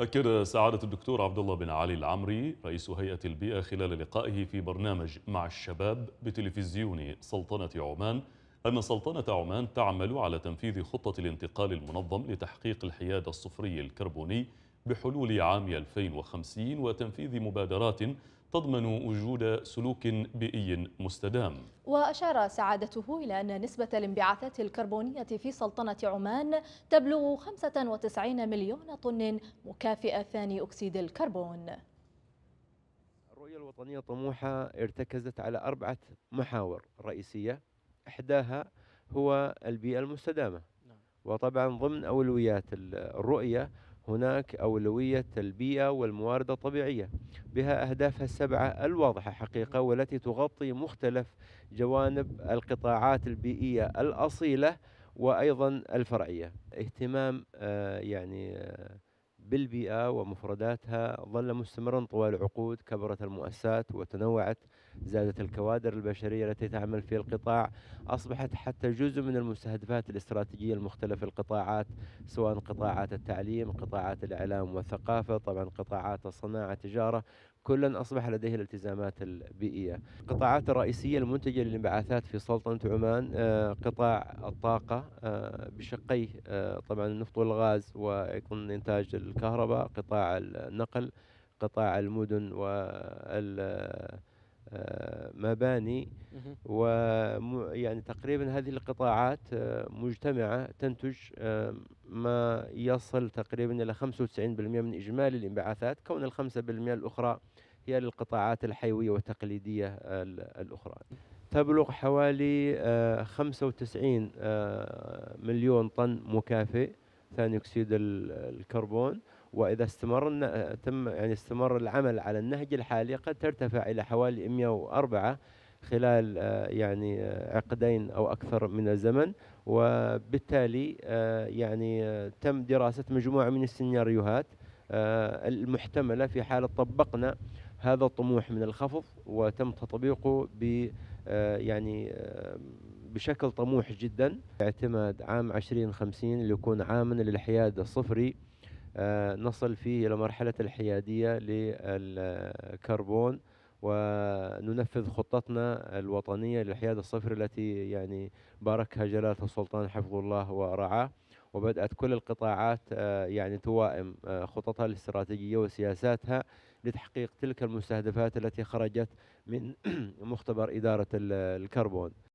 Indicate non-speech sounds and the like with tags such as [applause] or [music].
أكد سعادة الدكتور عبد الله بن علي العمري رئيس هيئة البيئة خلال لقائه في برنامج مع الشباب بتلفزيون سلطنة عمان أن سلطنة عمان تعمل على تنفيذ خطة الانتقال المنظم لتحقيق الحياد الصفري الكربوني بحلول عام 2050 وتنفيذ مبادرات تضمن وجود سلوك بيئي مستدام وأشار سعادته إلى أن نسبة الانبعاثات الكربونية في سلطنة عمان تبلغ 95 مليون طن مكافئة ثاني أكسيد الكربون الرؤية الوطنية طموحة ارتكزت على أربعة محاور رئيسية إحداها هو البيئة المستدامة نعم. وطبعا ضمن أولويات الرؤية هناك أولوية البيئة والموارد الطبيعية بها أهدافها السبعة الواضحة حقيقة والتي تغطي مختلف جوانب القطاعات البيئية الأصيلة وأيضا الفرعية اهتمام آه، يعني آه، بالبيئة ومفرداتها ظل مستمرا طوال عقود كبرت المؤسسات وتنوعت زادت الكوادر البشرية التي تعمل في القطاع أصبحت حتى جزء من المستهدفات الاستراتيجية لمختلف القطاعات سواء قطاعات التعليم قطاعات الإعلام والثقافة طبعا قطاعات الصناعة التجاره كلا أصبح لديه الالتزامات البيئية القطاعات الرئيسية المنتجة للانبعاثات في سلطنة عمان آه، قطاع الطاقة آه، بشقيه آه، طبعا النفط والغاز ويكون إنتاج الكهرباء قطاع النقل قطاع المدن وال آه، مباني و يعني تقريبا هذه القطاعات آه، مجتمعة تنتج آه، ما يصل تقريبا إلى 95% من إجمالي الانبعاثات كون الخمسة بالمئة الأخرى هي للقطاعات الحيوية والتقليدية الأخرى تبلغ حوالي 95 مليون طن مكافئ ثاني أكسيد الكربون وإذا استمرنا تم يعني استمر العمل على النهج الحالي قد ترتفع إلى حوالي 104 خلال آه، يعني آه، عقدين أو أكثر من الزمن وبالتالي آه، يعني تم دراسة مجموعة من السيناريوهات المحتملة في حال طبقنا هذا الطموح من الخفض وتم تطبيقه ب يعني بشكل طموح جدا اعتماد عام 2050 ليكون عاما للحياد الصفري آه، نصل فيه إلى مرحلة الحيادية للكربون وننفذ خطتنا الوطنية للحياد الصفر التي يعني باركها جلالة السلطان حفظه الله ورعاه وبدأت كل القطاعات آه، يعني توائم آه، خططها الاستراتيجية وسياساتها لتحقيق تلك المستهدفات التي خرجت من [clears throat] مختبر إدارة الكربون